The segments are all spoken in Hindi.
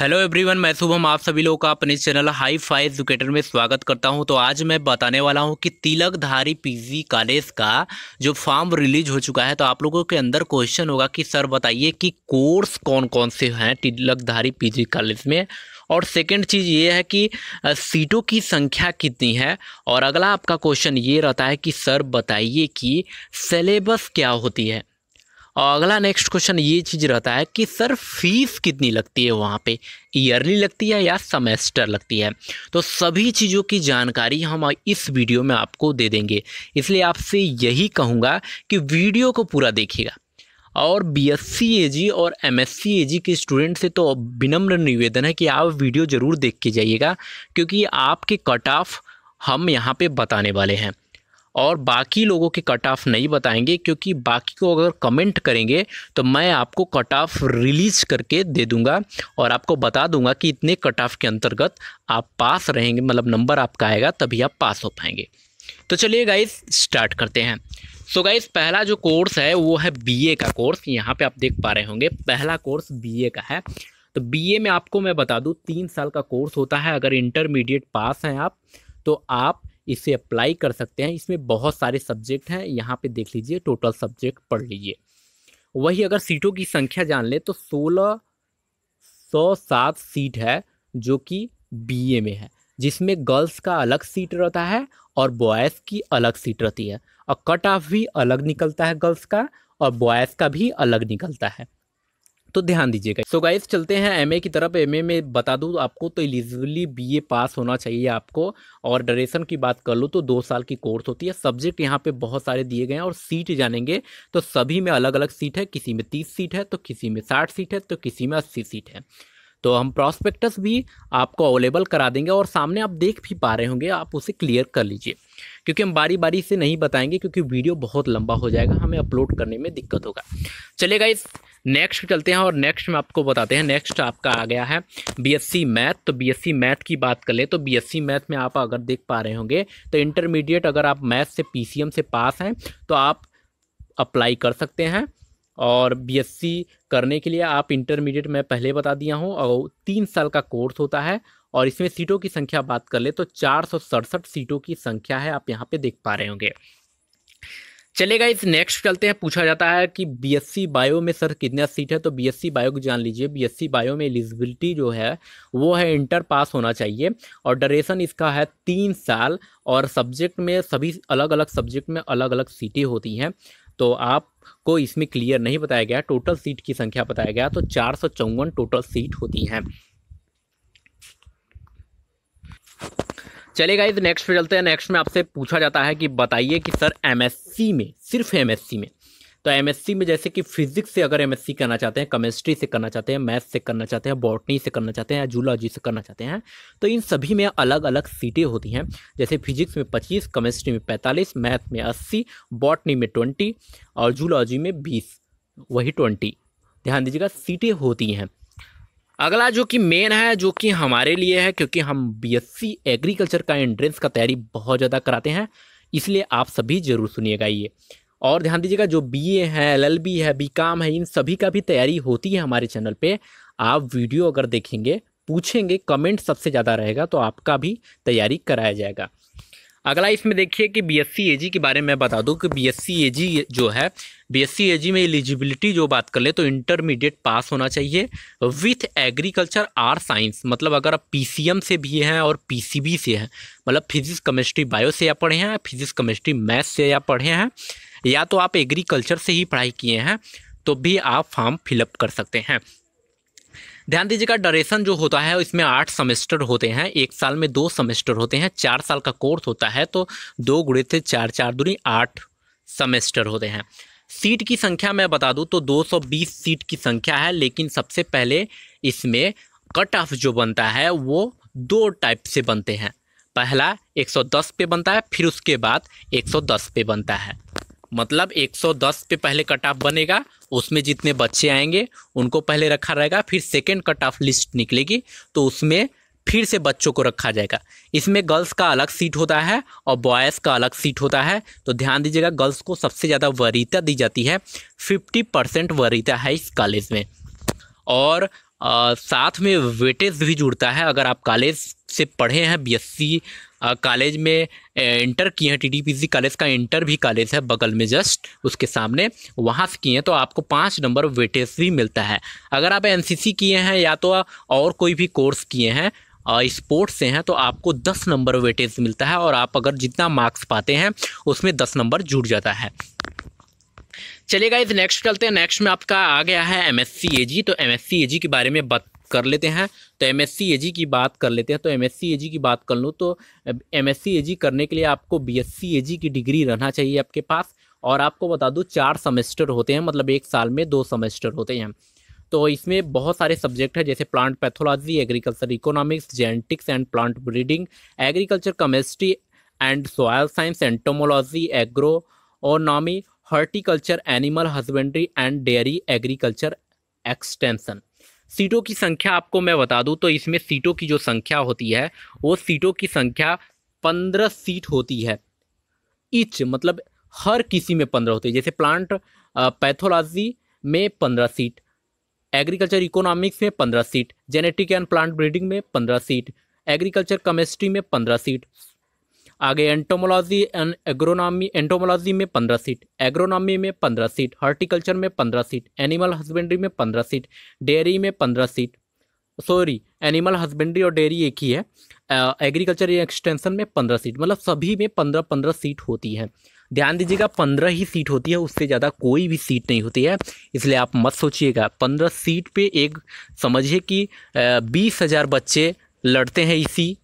हेलो एवरीवन मैं शुभम आप सभी लोगों का अपने चैनल हाई फाई एजुकेटर में स्वागत करता हूं तो आज मैं बताने वाला हूं कि तिलकधारी पीजी कॉलेज का जो फॉर्म रिलीज हो चुका है तो आप लोगों के अंदर क्वेश्चन होगा कि सर बताइए कि कोर्स कौन कौन से हैं तिलकधारी पीजी कॉलेज में और सेकंड चीज़ ये है कि सीटों की संख्या कितनी है और अगला आपका क्वेश्चन ये रहता है कि सर बताइए कि सिलेबस क्या होती है अगला नेक्स्ट क्वेश्चन ये चीज़ रहता है कि सर फीस कितनी लगती है वहाँ पे ईयरली लगती है या सेमेस्टर लगती है तो सभी चीज़ों की जानकारी हम इस वीडियो में आपको दे देंगे इसलिए आपसे यही कहूँगा कि वीडियो को पूरा देखिएगा और बी एस सी ए जी और एम एस सी ए जी के स्टूडेंट से तो विनम्र निवेदन है कि आप वीडियो ज़रूर देख के जाइएगा क्योंकि आपके कट ऑफ हम यहाँ पे बताने वाले हैं और बाकी लोगों के कट ऑफ नहीं बताएंगे क्योंकि बाकी को अगर कमेंट करेंगे तो मैं आपको कट ऑफ रिलीज करके दे दूंगा और आपको बता दूंगा कि इतने कट ऑफ के अंतर्गत आप पास रहेंगे मतलब नंबर आपका आएगा तभी आप पास हो पाएंगे तो चलिए गाइस स्टार्ट करते हैं सो so गाइस पहला जो कोर्स है वो है बी का कोर्स यहाँ पर आप देख पा रहे होंगे पहला कोर्स बी का है तो बी में आपको मैं बता दूँ तीन साल का कोर्स होता है अगर इंटरमीडिएट पास हैं आप तो आप इसे अप्लाई कर सकते हैं इसमें बहुत सारे सब्जेक्ट हैं यहाँ पे देख लीजिए टोटल सब्जेक्ट पढ़ लीजिए वही अगर सीटों की संख्या जान लें तो सोलह सौ सात सीट है जो कि बीए में है जिसमें गर्ल्स का अलग सीट रहता है और बॉयज़ की अलग सीट रहती है और कट ऑफ भी अलग निकलता है गर्ल्स का और बॉयज़ का भी अलग निकलता है तो ध्यान दीजिएगा सो गाइस चलते हैं एमए की तरफ एमए में बता दूँ आपको तो एलिजिबली बीए पास होना चाहिए आपको और ड्यूरेशन की बात कर लो तो दो साल की कोर्स होती है सब्जेक्ट यहाँ पे बहुत सारे दिए गए हैं और सीट जानेंगे तो सभी में अलग अलग सीट है किसी में तीस सीट है तो किसी में साठ सीट है तो किसी में अस्सी सीट है तो हम प्रॉस्पेक्टस भी आपको अवेलेबल करा देंगे और सामने आप देख भी पा रहे होंगे आप उसे क्लियर कर लीजिए क्योंकि हम बारी बारी से नहीं बताएंगे क्योंकि वीडियो बहुत लंबा हो जाएगा हमें अपलोड करने में दिक्कत होगा चलेगा इस नेक्स्ट चलते हैं और नेक्स्ट में आपको बताते हैं नेक्स्ट आपका आ गया है बीएससी मैथ तो बीएससी मैथ की बात कर ले तो बीएससी मैथ में आप अगर देख पा रहे होंगे तो इंटरमीडिएट अगर आप मैथ से पीसीएम से पास हैं तो आप अप्लाई कर सकते हैं और बीएससी करने के लिए आप इंटरमीडिएट मैं पहले बता दिया हूँ और तीन साल का कोर्स होता है और इसमें सीटों की संख्या बात कर ले तो चार सीटों की संख्या है आप यहाँ पर देख पा रहे होंगे चलेगा इस नेक्स्ट चलते हैं पूछा जाता है कि बीएससी बायो में सर कितना सीट है तो बीएससी बायो को जान लीजिए बीएससी बायो में एलिजिबिलिटी जो है वो है इंटर पास होना चाहिए और डरेशन इसका है तीन साल और सब्जेक्ट में सभी अलग अलग सब्जेक्ट में अलग अलग सीटें होती हैं तो आपको इसमें क्लियर नहीं बताया गया टोटल सीट की संख्या बताया गया तो चार टोटल सीट होती हैं चले तो नेक्स्ट पे चलते हैं नेक्स्ट में आपसे पूछा जाता है कि बताइए कि सर एमएससी में सिर्फ एमएससी में तो एमएससी में जैसे कि फिजिक्स से अगर एमएससी करना चाहते हैं केमिस्ट्री से करना चाहते हैं मैथ से करना चाहते हैं बॉटनी से करना चाहते हैं या जूलॉजी से करना चाहते हैं तो इन सभी में अलग अलग सीटें होती हैं जैसे फिजिक्स में पच्चीस केमिस्ट्री में पैंतालीस मैथ में अस्सी बॉटनी में ट्वेंटी और जूलॉजी में बीस वही ट्वेंटी ध्यान दीजिएगा सीटें होती हैं अगला जो कि मेन है जो कि हमारे लिए है क्योंकि हम बीएससी एग्रीकल्चर का एंट्रेंस का तैयारी बहुत ज़्यादा कराते हैं इसलिए आप सभी ज़रूर सुनिएगा ये और ध्यान दीजिएगा जो बीए है एलएलबी है बीकाम है इन सभी का भी तैयारी होती है हमारे चैनल पे आप वीडियो अगर देखेंगे पूछेंगे कमेंट सबसे ज़्यादा रहेगा तो आपका भी तैयारी कराया जाएगा अगला इसमें देखिए कि बी एस के बारे में बता दूँ कि बी एस जो है बी एस में एलिजिबिलिटी जो बात कर ले तो इंटरमीडिएट पास होना चाहिए विथ एग्रीकल्चर आर साइंस मतलब अगर आप पी से भी हैं और पी से हैं मतलब फिजिक्स केमिस्ट्री बायो से या पढ़े हैं फिजिक्स केमिस्ट्री मैथ से या पढ़े हैं या तो आप एग्रीकल्चर से ही पढ़ाई किए हैं तो भी आप फॉर्म फिलअप कर सकते हैं ध्यान दीजिएगा डरेशन जो होता है इसमें आठ सेमेस्टर होते हैं एक साल में दो सेमेस्टर होते हैं चार साल का कोर्स होता है तो दो गुड़े से चार चार दूरी आठ सेमेस्टर होते हैं सीट की संख्या मैं बता दूँ तो 220 सीट की संख्या है लेकिन सबसे पहले इसमें कट ऑफ जो बनता है वो दो टाइप से बनते हैं पहला 110 पे बनता है फिर उसके बाद 110 पे बनता है मतलब 110 पे पहले कट ऑफ बनेगा उसमें जितने बच्चे आएंगे उनको पहले रखा रहेगा फिर सेकेंड कट ऑफ लिस्ट निकलेगी तो उसमें फिर से बच्चों को रखा जाएगा इसमें गर्ल्स का अलग सीट होता है और बॉयज़ का अलग सीट होता है तो ध्यान दीजिएगा गर्ल्स को सबसे ज़्यादा वरीता दी जाती है फिफ्टी परसेंट वरीता है इस कॉलेज में और आ, साथ में वेटेज भी जुड़ता है अगर आप कॉलेज से पढ़े हैं बीएससी कॉलेज में इंटर किए हैं टीटीपीसी कॉलेज का इंटर भी कॉलेज है बगल में जस्ट उसके सामने वहाँ से किए हैं तो आपको पाँच नंबर वेटेज भी मिलता है अगर आप एनसीसी किए हैं या तो और कोई भी कोर्स किए हैं स्पोर्ट्स से हैं तो आपको दस नंबर वेटेज मिलता है और आप अगर जितना मार्क्स पाते हैं उसमें दस नंबर जुड़ जाता है चलिए गाइज नेक्स्ट चलते हैं नेक्स्ट में आपका आ गया है एम एस तो एम एस के बारे में बात कर लेते हैं तो एम एस की बात कर लेते हैं तो एम एस की बात कर लूँ तो एम एस करने के लिए आपको बी एस की डिग्री रहना चाहिए आपके पास और आपको बता दूँ चार सेमेस्टर होते हैं मतलब एक साल में दो सेमेस्टर होते हैं तो इसमें बहुत सारे सब्जेक्ट हैं जैसे plant pathology agriculture economics genetics and plant breeding agriculture chemistry and soil science entomology agronomy horticulture animal husbandry and dairy agriculture extension सीटों की संख्या आपको मैं बता दूं तो इसमें सीटों की जो संख्या होती है वो सीटों की संख्या पंद्रह सीट होती है इच मतलब हर किसी में पंद्रह होती है जैसे प्लांट पैथोलॉजी में पंद्रह सीट एग्रीकल्चर इकोनॉमिक्स में पंद्रह seat genetic and plant breeding में पंद्रह सीट एग्रीकल्चर केमिस्ट्री में पंद्रह सीट आगे एंटोमोलॉजी एंड एग्रोनॉमी एंटोमोलॉजी में पंद्रह सीट एग्रोनॉमी में पंद्रह सीट हॉर्टिकल्चर में पंद्रह सीट एनिमल हस्बेंड्री में पंद्रह सीट डेयरी में पंद्रह सीट सॉरी एनिमल हस्बेंड्री और डेयरी एक ही है एग्रीकल्चर uh, एक्सटेंशन में पंद्रह सीट मतलब सभी में पंद्रह पंद्रह सीट होती है ध्यान दीजिएगा पंद्रह ही सीट होती है उससे ज़्यादा कोई भी सीट नहीं होती है इसलिए आप मत सोचिएगा पंद्रह सीट पे एक समझिए कि uh, बीस हज़ार बच्चे लड़ते हैं इसी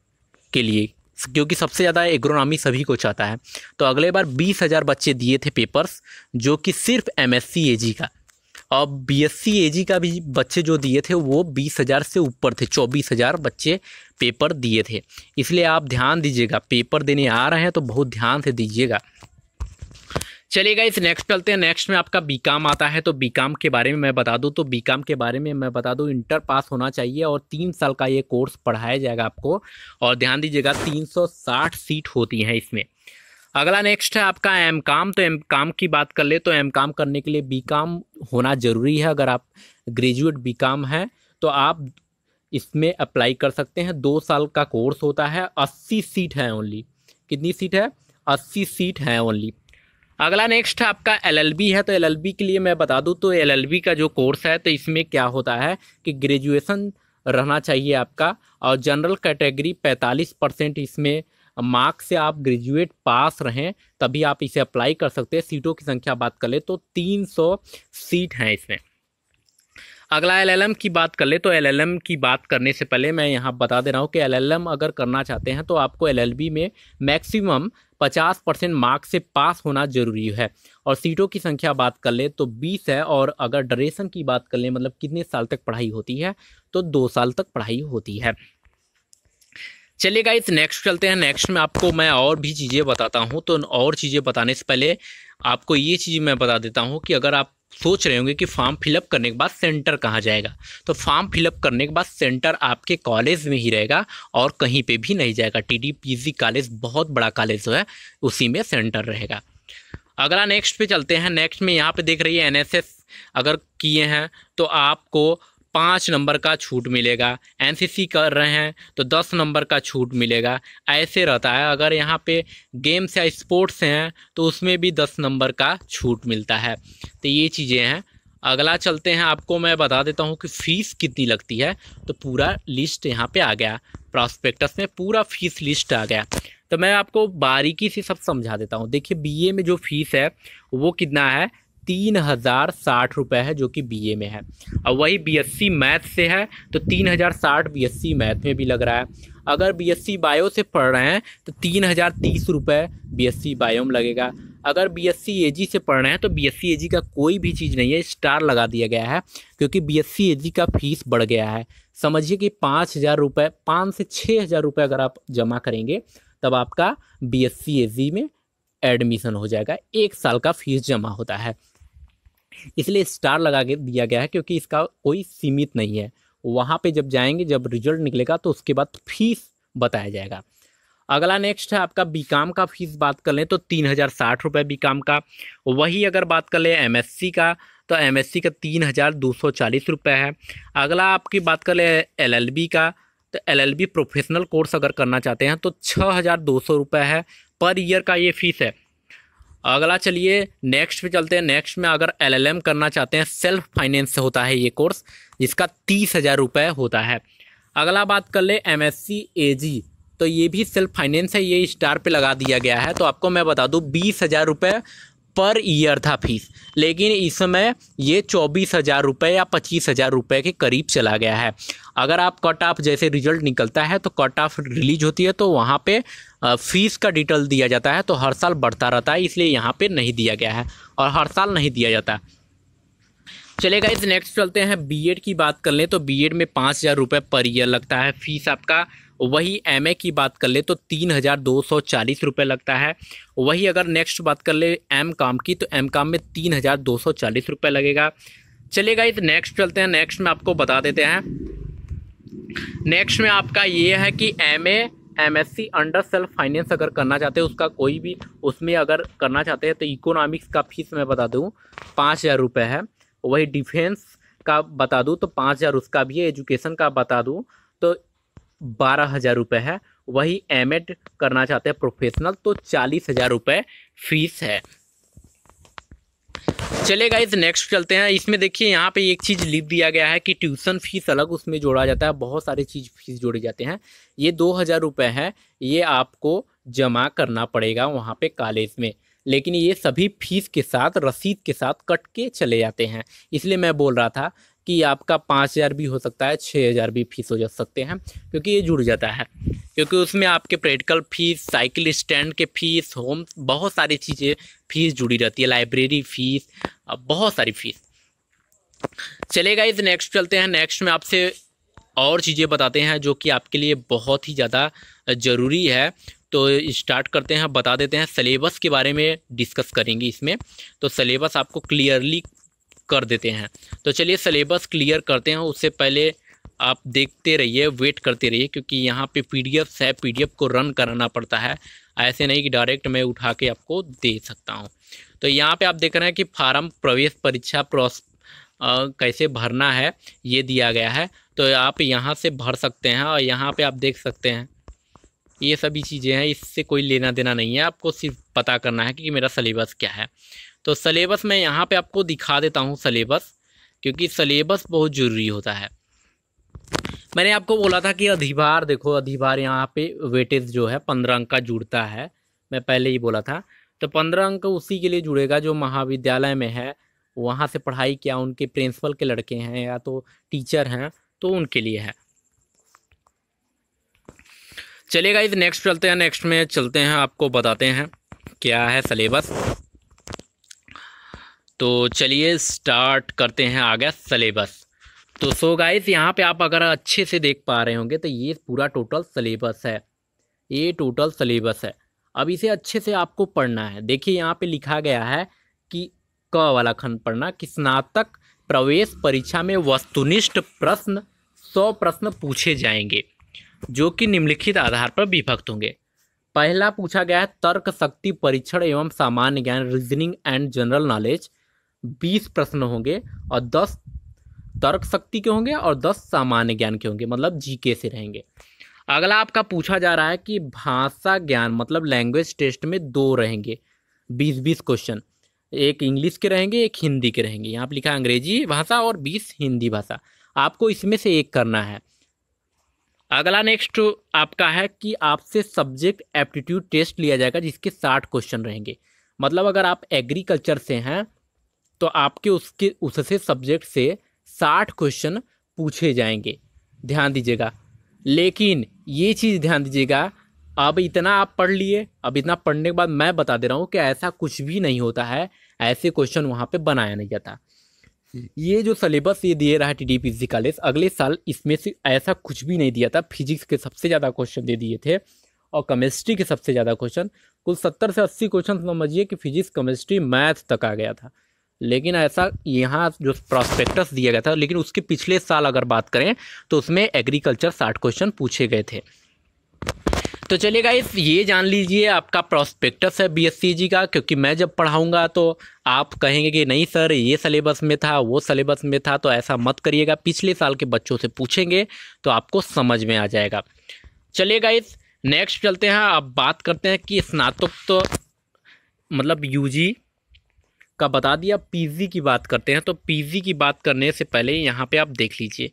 के लिए क्योंकि सबसे ज़्यादा एग्रोनॉमी सभी को चाहता है तो अगले बार बीस हज़ार बच्चे दिए थे पेपर्स जो कि सिर्फ एम एस का और बी एस का भी बच्चे जो दिए थे वो बीस हज़ार से ऊपर थे चौबीस हज़ार बच्चे पेपर दिए थे इसलिए आप ध्यान दीजिएगा पेपर देने आ रहे हैं तो बहुत ध्यान से दीजिएगा चलिएगा इस नेक्स्ट चलते हैं नेक्स्ट में आपका काम आता है तो काम के बारे में मैं बता दूं तो काम के बारे में मैं बता दूं इंटर पास होना चाहिए और तीन साल का ये कोर्स पढ़ाया जाएगा आपको और ध्यान दीजिएगा 360 सीट होती हैं इसमें अगला नेक्स्ट है आपका एम काम तो एम काम की बात कर ले तो एम काम करने के लिए बी काम होना ज़रूरी है अगर आप ग्रेजुएट बी काम है तो आप इसमें अप्लाई कर सकते हैं दो साल का कोर्स होता है अस्सी सीट है ओनली कितनी सीट है अस्सी सीट है ओनली अगला नेक्स्ट आपका एलएलबी है तो एलएलबी के लिए मैं बता दूँ तो एलएलबी का जो कोर्स है तो इसमें क्या होता है कि ग्रेजुएशन रहना चाहिए आपका और जनरल कैटेगरी पैंतालीस परसेंट इसमें मार्क्स से आप ग्रेजुएट पास रहें तभी आप इसे अप्लाई कर सकते हैं सीटों की संख्या बात कर ले तो तीन सौ सीट हैं इसमें अगला एलएलएम की बात कर ले तो एलएलएम की बात करने से पहले मैं यहाँ बता दे रहा हूँ कि एलएलएम अगर करना चाहते हैं तो आपको एलएलबी में मैक्सिमम पचास परसेंट मार्क्स से पास होना जरूरी है और सीटों की संख्या बात कर ले तो बीस है और अगर ड्रेशन की बात कर ले मतलब कितने साल तक पढ़ाई होती है तो दो साल तक पढ़ाई होती है चलिए गाइस नेक्स्ट चलते हैं नेक्स्ट में आपको मैं और भी चीज़ें बताता हूँ तो और चीज़ें बताने से पहले आपको ये चीज़ मैं बता देता हूँ कि अगर आप सोच रहे होंगे कि फॉर्म फिलअप करने के बाद सेंटर कहाँ जाएगा तो फॉर्म फिलअप करने के बाद सेंटर आपके कॉलेज में ही रहेगा और कहीं पे भी नहीं जाएगा टी टीडीपीजी कॉलेज बहुत बड़ा कॉलेज है उसी में सेंटर रहेगा अगला नेक्स्ट पे चलते हैं नेक्स्ट में यहाँ पे देख रही है एस अगर किए हैं तो आपको पाँच नंबर का छूट मिलेगा एनसीसी कर रहे हैं तो दस नंबर का छूट मिलेगा ऐसे रहता है अगर यहाँ पे गेम्स या स्पोर्ट्स हैं तो उसमें भी दस नंबर का छूट मिलता है तो ये चीज़ें हैं अगला चलते हैं आपको मैं बता देता हूँ कि फ़ीस कितनी लगती है तो पूरा लिस्ट यहाँ पर आ गया प्रॉस्पेक्टस में पूरा फीस लिस्ट आ गया तो मैं आपको बारीकी से सब समझा देता हूँ देखिए बीए में जो फीस है वो कितना है तीन हज़ार साठ रुपये है जो कि बीए में है और वही बीएससी मैथ से है तो तीन हज़ार साठ बी मैथ में भी लग रहा है अगर बीएससी बायो से पढ़ रहे हैं तो तीन हज़ार तीस रुपये बी बायो में लगेगा अगर बीएससी एजी से पढ़ रहे हैं तो बीएससी एजी का कोई भी चीज़ नहीं है स्टार लगा दिया गया है क्योंकि बीएससी एजी का फीस बढ़ गया है समझिए कि पाँच हज़ार रुपये पाँच से छः हज़ार रुपये अगर आप जमा करेंगे तब आपका बीएससी एजी में एडमिशन हो जाएगा एक साल का फीस जमा होता है इसलिए स्टार लगा के दिया गया है क्योंकि इसका कोई सीमित नहीं है वहाँ पे जब जाएंगे जब रिजल्ट निकलेगा तो उसके बाद फीस बताया जाएगा अगला नेक्स्ट है आपका बी काम का फीस बात कर लें तो तीन हज़ार साठ रुपये बी काम का वही अगर बात कर लें सी का तो सी का तीन हज़ार दो सौ चालीस रुपये है अगला आपकी बात कर लें बी का तो बी प्रोफेशनल कोर्स अगर करना चाहते हैं तो छः हज़ार दो सौ रुपये है पर ईयर का ये फीस है अगला चलिए नेक्स्ट पे चलते हैं नेक्स्ट में अगर एलएलएम करना चाहते हैं सेल्फ फाइनेंस से होता है ये कोर्स जिसका तीस हज़ार रुपये होता है अगला बात कर ले एम एस तो ये भी सेल्फ फाइनेंस है ये स्टार पे लगा दिया गया है तो आपको मैं बता दूँ बीस हज़ार रुपये पर ईयर था फीस लेकिन इस समय ये चौबीस हज़ार रुपये या पच्चीस हज़ार रुपये के करीब चला गया है अगर आप कट ऑफ जैसे रिजल्ट निकलता है तो कट ऑफ रिलीज होती है तो वहाँ पे फीस का डिटेल दिया जाता है तो हर साल बढ़ता रहता है इसलिए यहाँ पे नहीं दिया गया है और हर साल नहीं दिया जाता चलेगा इस नेक्स्ट चलते हैं बीएड की बात कर लें तो बीएड में पाँच हज़ार रुपये पर ईयर लगता है फीस आपका वही एम की बात कर ले तो तीन हज़ार दो सौ चालीस रुपये लगता है वही अगर नेक्स्ट बात कर ले एम काम की तो एम काम में तीन हज़ार दो सौ चालीस रुपये लगेगा चलेगा इस नेक्स्ट चलते हैं नेक्स्ट में आपको बता देते हैं नेक्स्ट में आपका ये है कि M A M S C under self finance अगर करना चाहते हैं उसका कोई भी उसमें अगर करना चाहते हैं तो इकोनॉमिक्स का फीस मैं बता दूँ पाँच हज़ार रुपये है वही डिफेंस का बता दूँ तो पाँच हज़ार उसका भी है एजुकेशन का बता दूँ तो बारह हज़ार रुपये है वही एम एड करना चाहते हैं प्रोफेशनल तो चालीस हज़ार रुपये फीस है चले गाइज नेक्स्ट चलते हैं इसमें देखिए यहाँ पे एक चीज़ लिख दिया गया है कि ट्यूशन फीस अलग उसमें जोड़ा जाता है बहुत सारी चीज़ फीस जोड़े जाते हैं ये दो हज़ार रुपये है ये आपको जमा करना पड़ेगा वहाँ पे कॉलेज में लेकिन ये सभी फीस के साथ रसीद के साथ कट के चले जाते हैं इसलिए मैं बोल रहा था कि आपका पाँच हज़ार भी हो सकता है छः हज़ार भी फीस हो जा सकते हैं क्योंकि ये जुड़ जाता है क्योंकि उसमें आपके प्रैक्टिकल फीस साइकिल स्टैंड के फीस होम बहुत सारी चीज़ें फीस जुड़ी रहती है लाइब्रेरी फीस बहुत सारी फीस चलेगा इस नेक्स्ट चलते हैं नेक्स्ट में आपसे और चीज़ें बताते हैं जो कि आपके लिए बहुत ही ज़्यादा ज़रूरी है तो स्टार्ट करते हैं बता देते हैं सलेबस के बारे में डिस्कस करेंगे इसमें तो सलेबस आपको क्लियरली कर देते हैं तो चलिए सिलेबस क्लियर करते हैं उससे पहले आप देखते रहिए वेट करते रहिए क्योंकि यहाँ पे पीडीएफ है पीडीएफ को रन करना पड़ता है ऐसे नहीं कि डायरेक्ट मैं उठा के आपको दे सकता हूँ तो यहाँ पे आप देख रहे हैं कि फार्म प्रवेश परीक्षा प्रोस आ, कैसे भरना है ये दिया गया है तो आप यहाँ से भर सकते हैं और यहाँ पे आप देख सकते हैं ये सभी चीज़ें हैं इससे कोई लेना देना नहीं है आपको सिर्फ पता करना है कि मेरा सिलेबस क्या है तो सलेबस मैं यहाँ पे आपको दिखा देता हूँ सलेबस क्योंकि सलेबस बहुत ज़रूरी होता है मैंने आपको बोला था कि अधिभार देखो अधिभार यहाँ पे वेटेज जो है पंद्रह अंक का जुड़ता है मैं पहले ही बोला था तो पंद्रह अंक उसी के लिए जुड़ेगा जो महाविद्यालय में है वहाँ से पढ़ाई किया उनके प्रिंसिपल के लड़के हैं या तो टीचर हैं तो उनके लिए है चलेगा इस नेक्स्ट चलते हैं नेक्स्ट में चलते हैं आपको बताते हैं क्या है सलेबस तो चलिए स्टार्ट करते हैं आ गया सलेबस तो सो गाइस यहाँ पे आप अगर अच्छे से देख पा रहे होंगे तो ये पूरा टोटल सलेबस है ये टोटल सलेबस है अब इसे अच्छे से आपको पढ़ना है देखिए यहाँ पे लिखा गया है कि क वाला खंड पढ़ना कि स्नातक प्रवेश परीक्षा में वस्तुनिष्ठ प्रश्न सौ प्रश्न पूछे जाएंगे जो कि निम्नलिखित आधार पर विभक्त होंगे पहला पूछा गया है तर्क शक्ति परीक्षण एवं सामान्य ज्ञान रीजनिंग एंड जनरल नॉलेज बीस प्रश्न होंगे और दस तर्क शक्ति के होंगे और दस सामान्य ज्ञान के होंगे मतलब जीके से रहेंगे अगला आपका पूछा जा रहा है कि भाषा ज्ञान मतलब लैंग्वेज टेस्ट में दो रहेंगे बीस बीस क्वेश्चन एक इंग्लिश के रहेंगे एक हिंदी के रहेंगे यहाँ पर लिखा है अंग्रेजी भाषा और बीस हिंदी भाषा आपको इसमें से एक करना है अगला नेक्स्ट आपका है कि आपसे सब्जेक्ट एप्टीट्यूड टेस्ट लिया जाएगा जिसके साठ क्वेश्चन रहेंगे मतलब अगर आप एग्रीकल्चर से हैं तो आपके उसके उससे सब्जेक्ट से साठ क्वेश्चन पूछे जाएंगे ध्यान दीजिएगा लेकिन ये चीज़ ध्यान दीजिएगा अब इतना आप पढ़ लिए अब इतना पढ़ने के बाद मैं बता दे रहा हूँ कि ऐसा कुछ भी नहीं होता है ऐसे क्वेश्चन वहाँ पे बनाया नहीं जाता ये जो सिलेबस ये दिए रहा है टी डी पी कॉलेज अगले साल इसमें से ऐसा कुछ भी नहीं दिया था फिजिक्स के सबसे ज़्यादा क्वेश्चन दे दिए थे और केमिस्ट्री के सबसे ज़्यादा क्वेश्चन कुल सत्तर से अस्सी क्वेश्चन समझिए कि फिजिक्स केमिस्ट्री मैथ तक आ गया था लेकिन ऐसा यहाँ जो प्रॉस्पेक्टस दिया गया था लेकिन उसके पिछले साल अगर बात करें तो उसमें एग्रीकल्चर साठ क्वेश्चन पूछे गए थे तो चलिएगा इस ये जान लीजिए आपका प्रोस्पेक्टस है बीएससी जी का क्योंकि मैं जब पढ़ाऊँगा तो आप कहेंगे कि नहीं सर ये सलेबस में था वो सलेबस में था तो ऐसा मत करिएगा पिछले साल के बच्चों से पूछेंगे तो आपको समझ में आ जाएगा चलिए इस नेक्स्ट चलते हैं अब बात करते हैं कि स्नातक तो मतलब यूजी का बता दिया पीजी की बात करते हैं तो पीजी की बात करने से पहले यहाँ पे आप देख लीजिए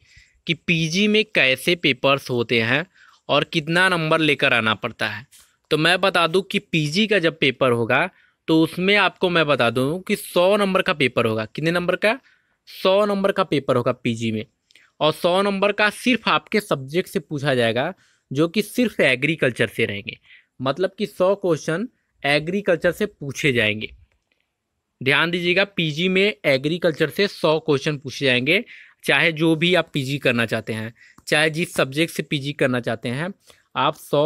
कि पीजी में कैसे पेपर्स होते हैं और कितना नंबर लेकर आना पड़ता है तो मैं बता दूँ कि पीजी का जब पेपर होगा तो उसमें आपको मैं बता दूँ कि सौ नंबर का पेपर होगा कितने नंबर का सौ नंबर का पेपर होगा पी में और सौ नंबर का सिर्फ आपके सब्जेक्ट से पूछा जाएगा जो कि सिर्फ एग्रीकल्चर से रहेंगे मतलब कि सौ क्वेश्चन एग्रीकल्चर से पूछे जाएंगे ध्यान दीजिएगा पीजी में एग्रीकल्चर से सौ क्वेश्चन पूछे जाएंगे चाहे जो भी आप पीजी करना चाहते हैं चाहे जिस सब्जेक्ट से पीजी करना चाहते हैं आप सौ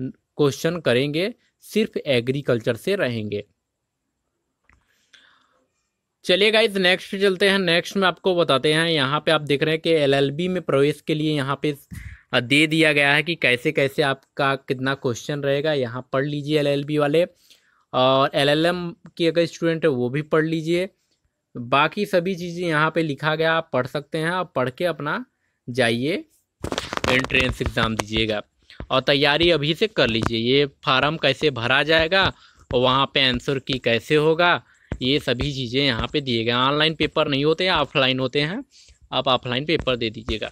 क्वेश्चन करेंगे सिर्फ एग्रीकल्चर से रहेंगे चलिए इस नेक्स्ट पे चलते हैं नेक्स्ट में आपको बताते हैं यहाँ पे आप देख रहे हैं कि एलएलबी में प्रवेश के लिए यहाँ पे दे दिया गया है कि कैसे कैसे आपका कितना क्वेश्चन रहेगा यहाँ पढ़ लीजिए एलएलबी वाले और एलएलएम की अगर स्टूडेंट है वो भी पढ़ लीजिए बाकी सभी चीज़ें यहाँ पे लिखा गया आप पढ़ सकते हैं आप पढ़ के अपना जाइए एंट्रेंस एग्ज़ाम दीजिएगा और तैयारी अभी से कर लीजिए ये फार्म कैसे भरा जाएगा और वहाँ पे आंसर की कैसे होगा ये सभी चीज़ें यहाँ पे दिए गए ऑनलाइन पेपर नहीं होते हैं ऑफलाइन होते हैं आप ऑफलाइन पेपर दे दीजिएगा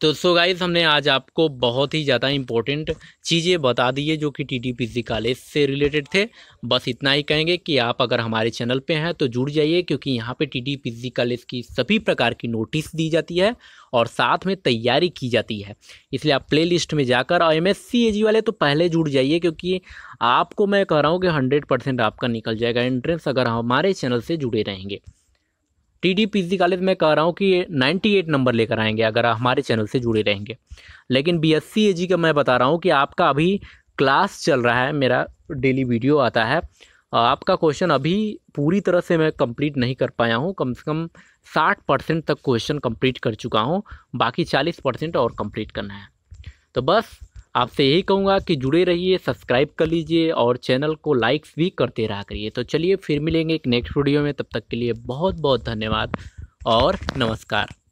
तो सो गाइज हमने आज आपको बहुत ही ज़्यादा इम्पोर्टेंट चीज़ें बता दी है जो कि टी टी कॉलेज से रिलेटेड थे बस इतना ही कहेंगे कि आप अगर हमारे चैनल पे हैं तो जुड़ जाइए क्योंकि यहाँ पे टीटीपीसी कॉलेज की सभी प्रकार की नोटिस दी जाती है और साथ में तैयारी की जाती है इसलिए आप प्ले लिस्ट में जाकर और एम एस वाले तो पहले जुड़ जाइए क्योंकि आपको मैं कह रहा हूँ कि हंड्रेड आपका निकल जाएगा एंट्रेंस अगर हमारे चैनल से जुड़े रहेंगे T D P C college मैं कह रहा हूँ कि नाइन्टी एट नंबर लेकर आएंगे अगर हमारे चैनल से जुड़े रहेंगे लेकिन बी एस सी ए जी का मैं बता रहा हूँ कि आपका अभी क्लास चल रहा है मेरा डेली वीडियो आता है आपका क्वेश्चन अभी पूरी तरह से मैं कंप्लीट नहीं कर पाया हूँ कम से कम साठ परसेंट तक क्वेश्चन कंप्लीट कर चुका हूँ बाकी चालीस परसेंट और कंप्लीट करना है तो बस आपसे यही कहूँगा कि जुड़े रहिए सब्सक्राइब कर लीजिए और चैनल को लाइक्स भी करते रहा करिए तो चलिए फिर मिलेंगे एक नेक्स्ट वीडियो में तब तक के लिए बहुत बहुत धन्यवाद और नमस्कार